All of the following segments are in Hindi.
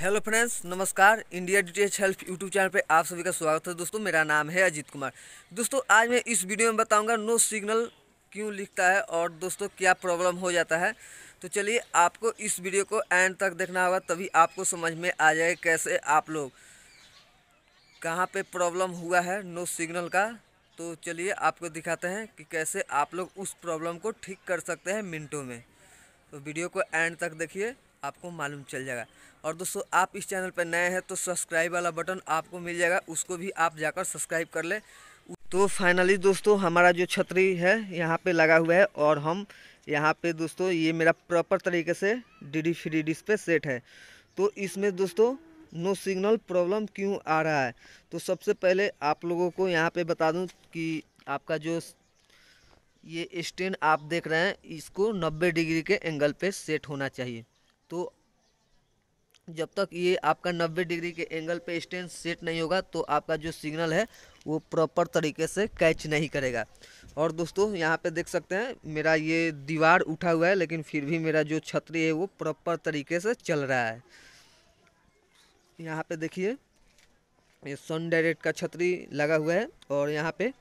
हेलो फ्रेंड्स नमस्कार India detach help YouTube channel पे आप सभी का स्वागत है दोस्तों मेरा नाम है अजीत कुमार दोस्तों आज मैं इस वीडियो में बताऊंगा नो सिग्नल क्यों लिखता है और दोस्तों क्या प्रॉब्लम हो जाता है तो चलिए आपको इस वीडियो को एंड तक देखना होगा तभी आपको समझ में आ जाए कैसे आप लोग कहाँ पर प्रॉब्लम हुआ है नो सिग्नल का तो चलिए आपको दिखाते हैं कि कैसे आप लोग उस प्रॉब्लम को ठीक कर सकते हैं मिनटों में तो वीडियो को एंड तक देखिए आपको मालूम चल जाएगा और दोस्तों आप इस चैनल पर नए हैं तो सब्सक्राइब वाला बटन आपको मिल जाएगा उसको भी आप जाकर सब्सक्राइब कर लें तो फाइनली दोस्तों हमारा जो छतरी है यहाँ पे लगा हुआ है और हम यहाँ पे दोस्तों ये मेरा प्रॉपर तरीके से डी डी फ्री डिस पे सेट है तो इसमें दोस्तों नो सिग्नल प्रॉब्लम क्यों आ रहा है तो सबसे पहले आप लोगों को यहाँ पे बता दूँ कि आपका जो ये स्टैंड आप देख रहे हैं इसको 90 डिग्री के एंगल पे सेट होना चाहिए तो जब तक ये आपका 90 डिग्री के एंगल पे स्टैंड सेट नहीं होगा तो आपका जो सिग्नल है वो प्रॉपर तरीके से कैच नहीं करेगा और दोस्तों यहाँ पे देख सकते हैं मेरा ये दीवार उठा हुआ है लेकिन फिर भी मेरा जो छतरी है वो प्रॉपर तरीके से चल रहा है यहाँ पे देखिए ये सन डायरेक्ट का छतरी लगा हुआ है और यहाँ पर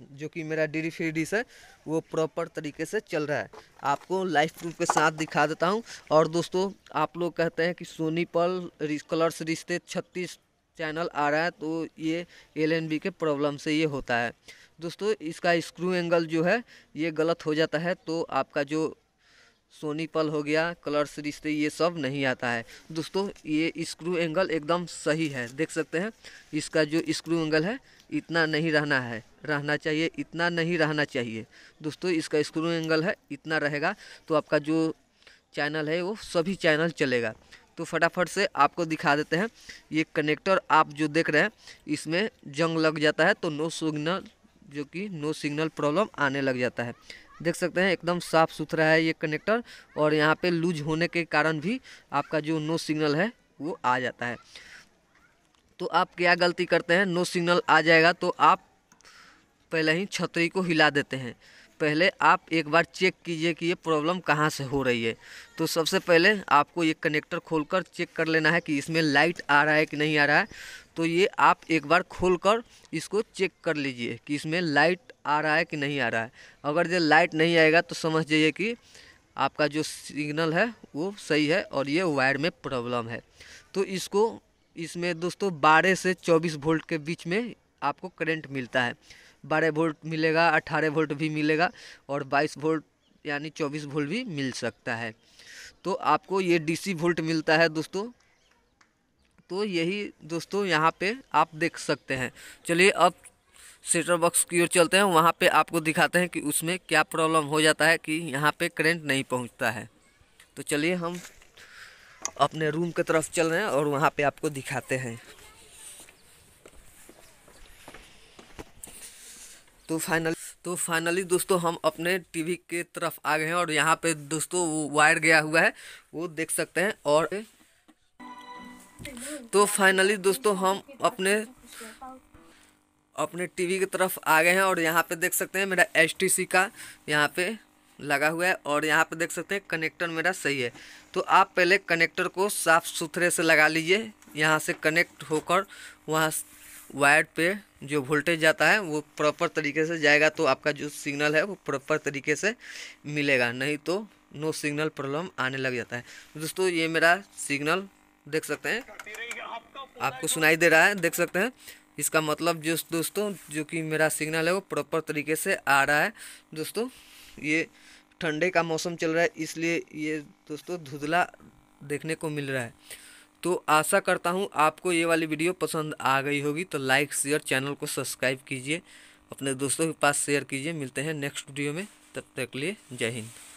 जो कि मेरा डी डी है वो प्रॉपर तरीके से चल रहा है आपको लाइफ प्रूफ के साथ दिखा देता हूँ और दोस्तों आप लोग कहते हैं कि सोनी पल कलर्स रिश्ते छत्तीस चैनल आ रहा है तो ये एल के प्रॉब्लम से ये होता है दोस्तों इसका स्क्रू एंगल जो है ये गलत हो जाता है तो आपका जो सोनी पल हो गया कलर सीरीज से तो ये सब नहीं आता है दोस्तों ये स्क्रू एंगल एकदम सही है देख सकते हैं इसका जो स्क्रू एंगल है इतना नहीं रहना है रहना चाहिए इतना नहीं रहना चाहिए दोस्तों इसका स्क्रू एंगल है इतना रहेगा तो आपका जो चैनल है वो सभी चैनल चलेगा तो फटाफट से आपको दिखा देते हैं ये कनेक्टर आप जो देख रहे हैं इसमें जंग लग जाता है तो नो सिग्नल जो कि नो सिग्नल प्रॉब्लम आने लग जाता है देख सकते हैं एकदम साफ़ सुथरा है ये कनेक्टर और यहाँ पे लूज होने के कारण भी आपका जो नो सिग्नल है वो आ जाता है तो आप क्या गलती करते हैं नो सिग्नल आ जाएगा तो आप पहले ही छतरी को हिला देते हैं पहले आप एक बार चेक कीजिए कि ये प्रॉब्लम कहाँ से हो रही है तो सबसे पहले आपको ये कनेक्टर खोलकर चेक कर लेना है कि इसमें लाइट आ रहा है कि नहीं आ रहा है तो ये आप एक बार खोलकर इसको चेक कर लीजिए कि इसमें लाइट आ रहा है कि नहीं आ रहा है अगर ये लाइट नहीं आएगा तो समझ जाइए कि आपका जो सिग्नल है वो सही है और ये वायर में प्रॉब्लम है तो इसको इसमें दोस्तों बारह से चौबीस वोल्ट के बीच में आपको करंट मिलता है बारह वोल्ट मिलेगा अट्ठारह वोल्ट भी मिलेगा और बाईस वोल्ट यानी चौबीस वोल्ट भी मिल सकता है तो आपको ये डीसी वोल्ट मिलता है दोस्तों तो यही दोस्तों यहाँ पे आप देख सकते हैं चलिए अब सेटर बॉक्स की ओर चलते हैं वहाँ पे आपको दिखाते हैं कि उसमें क्या प्रॉब्लम हो जाता है कि यहाँ पे करंट नहीं पहुँचता है तो चलिए हम अपने रूम की तरफ चल रहे हैं और वहाँ पे आपको दिखाते हैं तो फाइनल तो फाइनली दोस्तों हम अपने टीवी के तरफ आ गए हैं और यहाँ पे दोस्तों वो वायर गया हुआ है वो देख सकते हैं और तो फाइनली दोस्तों हम अपने अपने टीवी की तरफ आ गए हैं और यहाँ पे देख सकते हैं मेरा एच का यहाँ पे लगा हुआ है और यहाँ पे देख सकते हैं कनेक्टर मेरा सही है तो आप पहले कनेक्टर को साफ़ सुथरे से लगा लीजिए यहाँ से कनेक्ट होकर वहाँ वायर पे जो वोल्टेज जाता है वो प्रॉपर तरीके से जाएगा तो आपका जो सिग्नल है वो प्रॉपर तरीके से मिलेगा नहीं तो नो सिग्नल प्रॉब्लम आने लग जाता है दोस्तों ये मेरा सिग्नल देख सकते हैं आपको सुनाई दे रहा है देख सकते हैं इसका मतलब जो दोस्तों जो कि मेरा सिग्नल है वो प्रॉपर तरीके से आ रहा है दोस्तों ये ठंडे का मौसम चल रहा है इसलिए ये दोस्तों धुधला देखने को मिल रहा है तो आशा करता हूँ आपको ये वाली वीडियो पसंद आ गई होगी तो लाइक शेयर चैनल को सब्सक्राइब कीजिए अपने दोस्तों के पास शेयर कीजिए मिलते हैं नेक्स्ट वीडियो में तब तक लिए जय हिंद